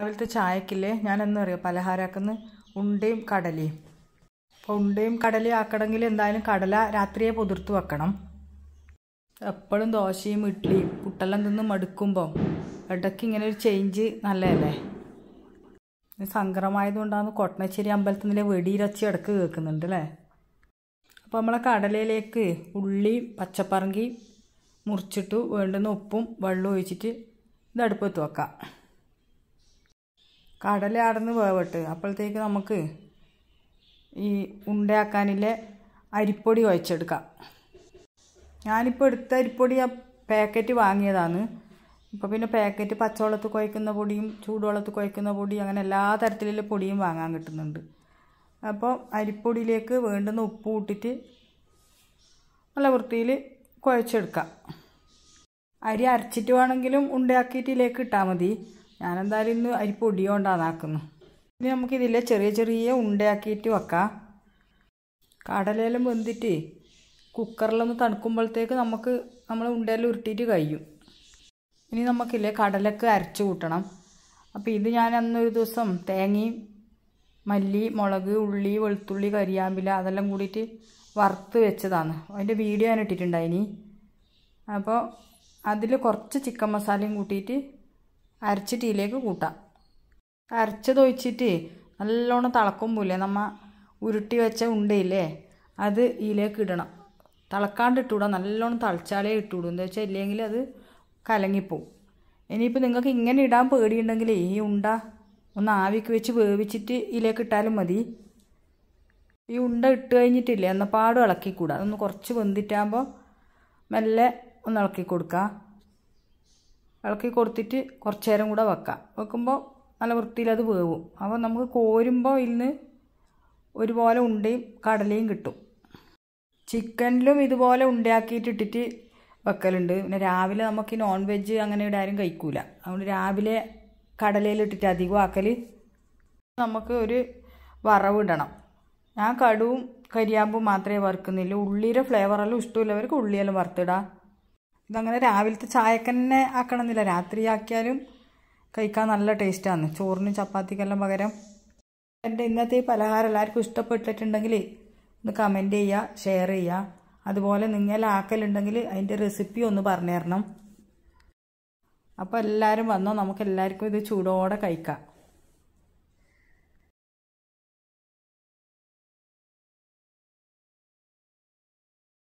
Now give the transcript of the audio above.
രാവിലത്തെ ചായക്കില്ലേ ഞാൻ എന്താ പറയുക പലഹാരമാക്കുന്ന ഉണ്ടയും കടലയും അപ്പോൾ ഉണ്ടയും കടലയും ആക്കണമെങ്കിൽ എന്തായാലും കടല രാത്രിയെ പുതിർത്ത് വെക്കണം എപ്പോഴും ദോശയും ഇഡ്ഡലിയും പുട്ടെല്ലാം തിന്ന് മടുക്കുമ്പോൾ ഇടയ്ക്ക് ഇങ്ങനെ ഒരു ചേഞ്ച് നല്ലതല്ലേ സങ്കടമായതുകൊണ്ടാണ് കൊട്ടനശ്ശേരി അമ്പലത്തിൽ നിന്നിലെ വെടിയിരച്ചി ഇടക്ക് കേൾക്കുന്നുണ്ട് അല്ലേ അപ്പോൾ നമ്മളെ കടലയിലേക്ക് ഉള്ളി പച്ചപ്പറങ്കി മുറിച്ചിട്ട് വേണ്ടുന്ന ഉപ്പും വെള്ളവും ഒഴിച്ചിട്ട് ഇത് അടുപ്പത്ത് വെക്കാം കടല അടന്ന് വേവട്ട് അപ്പോഴത്തേക്ക് നമുക്ക് ഈ ഉണ്ടയാക്കാനിലെ അരിപ്പൊടി കുഴച്ചെടുക്കാം ഞാനിപ്പോൾ എടുത്ത അരിപ്പൊടി ആ പാക്കറ്റ് വാങ്ങിയതാണ് ഇപ്പോൾ പിന്നെ പാക്കറ്റ് പച്ചവെള്ളത്ത് കുഴക്കുന്ന പൊടിയും ചൂടുവെള്ളത്ത് കുഴക്കുന്ന പൊടിയും അങ്ങനെ എല്ലാ തരത്തിലുള്ള പൊടിയും വാങ്ങാൻ കിട്ടുന്നുണ്ട് അപ്പോൾ അരിപ്പൊടിയിലേക്ക് വേണ്ടുന്ന ഉപ്പ് കൂട്ടിയിട്ട് നല്ല വൃത്തിയിൽ കുഴച്ചെടുക്കാം അരി അരച്ചിട്ട് വേണമെങ്കിലും ഉണ്ടയാക്കിയിട്ട് ഇതിലേക്ക് ഇട്ടാൽ മതി ഞാനെന്തായാലും ഇന്ന് അരിപ്പൊടി കൊണ്ടാന്നാക്കുന്നു ഇനി നമുക്കിതിൽ ചെറിയ ചെറിയ ഉണ്ടയാക്കിയിട്ട് വെക്കാം കടലയിലും വെന്തിട്ട് കുക്കറിലൊന്ന് തണുക്കുമ്പോഴത്തേക്ക് നമുക്ക് നമ്മൾ ഉണ്ടയെല്ലാം ഉരുട്ടിയിട്ട് കഴിയും ഇനി നമുക്കില്ലേ കടലക്ക് അരച്ച് കൂട്ടണം അപ്പോൾ ഇത് ഞാൻ അന്നൊരു ദിവസം തേങ്ങയും മല്ലി മുളക് ഉള്ളി വെളുത്തുള്ളി കരിയാമ്പില അതെല്ലാം കൂടിയിട്ട് വറുത്ത് വെച്ചതാണ് അതിൻ്റെ വീഡിയോ ഞാൻ ഇട്ടിട്ടുണ്ടായിനി അപ്പോൾ അതിൽ കുറച്ച് ചിക്കൻ മസാലയും കൂട്ടിയിട്ട് അരച്ച ടീയിലേക്ക് കൂട്ടാം അരച്ചതൊഴിച്ചിട്ട് നല്ലോണം തിളക്കുമ്പോലേ നമ്മ ഉരുട്ടി വെച്ച ഉണ്ടയില്ലേ അത് ഇതിലേക്ക് ഇടണം തിളക്കാണ്ട് ഇട്ടുകൂടാ നല്ലോണം തിളച്ചാലേ ഇട്ടുകൂടും എന്താ വെച്ചാൽ ഇല്ലെങ്കിൽ അത് കലങ്ങിപ്പോവും ഇനിയിപ്പോൾ നിങ്ങൾക്ക് ഇങ്ങനെ ഇടാൻ പേടിയുണ്ടെങ്കിൽ ഈ ഉണ്ട ഒന്ന് ആവിക്ക് വെച്ച് വേവിച്ചിട്ട് ഇതിലേക്ക് ഇട്ടാലും മതി ഈ ഉണ്ട ഇട്ട് കഴിഞ്ഞിട്ടില്ലേ എന്നപ്പാടും ഇളക്കിക്കൂടാ അതൊന്ന് കുറച്ച് വെന്തിട്ടാകുമ്പോൾ മെല്ലെ ഒന്ന് ഇളക്കി കൊടുക്കുക ഇളക്കി കൊടുത്തിട്ട് കുറച്ച് നേരം കൂടെ വെക്കാം വെക്കുമ്പോൾ നല്ല വൃത്തിയിൽ അത് വേവും അപ്പോൾ നമുക്ക് കോരുമ്പോൾ ഇന്ന് ഒരുപോലെ ഉണ്ടയും കടലയും കിട്ടും ചിക്കനിലും ഇതുപോലെ ഉണ്ടാക്കിയിട്ടിട്ടിട്ട് വെക്കലുണ്ട് പിന്നെ രാവിലെ നമുക്ക് നോൺ വെജ് അങ്ങനെ ഇവിടെ കഴിക്കൂല അതുകൊണ്ട് രാവിലെ കടലയിലിട്ടിട്ട് അധികം ആക്കൽ നമുക്ക് ഒരു വറവിടണം ഞാൻ കടുവും കരിയാമ്പും മാത്രമേ വറുക്കുന്നില്ല ഉള്ളിയുടെ ഫ്ലേവറെല്ലാം ഇഷ്ടമില്ലവർക്ക് ഉള്ളിയെല്ലാം വറുത്തിടാം ഇതങ്ങനെ രാവിലത്തെ തന്നെ ആക്കണമെന്നില്ല രാത്രി ആക്കിയാലും കഴിക്കാൻ നല്ല ടേസ്റ്റാണ് ചോറിനും ചപ്പാത്തിക്കെല്ലാം പകരം എൻ്റെ ഇന്നത്തെ പലഹാരം എല്ലാവർക്കും ഇഷ്ടപ്പെട്ടിട്ടുണ്ടെങ്കിൽ ഒന്ന് കമൻറ്റ് ചെയ്യുക ഷെയർ ചെയ്യുക അതുപോലെ നിങ്ങൾ ആക്കലുണ്ടെങ്കിൽ അതിൻ്റെ റെസിപ്പി ഒന്ന് പറഞ്ഞു തരണം അപ്പോൾ എല്ലാവരും വന്നോ നമുക്ക് എല്ലാവർക്കും ഇത് ചൂടോടെ കഴിക്കാം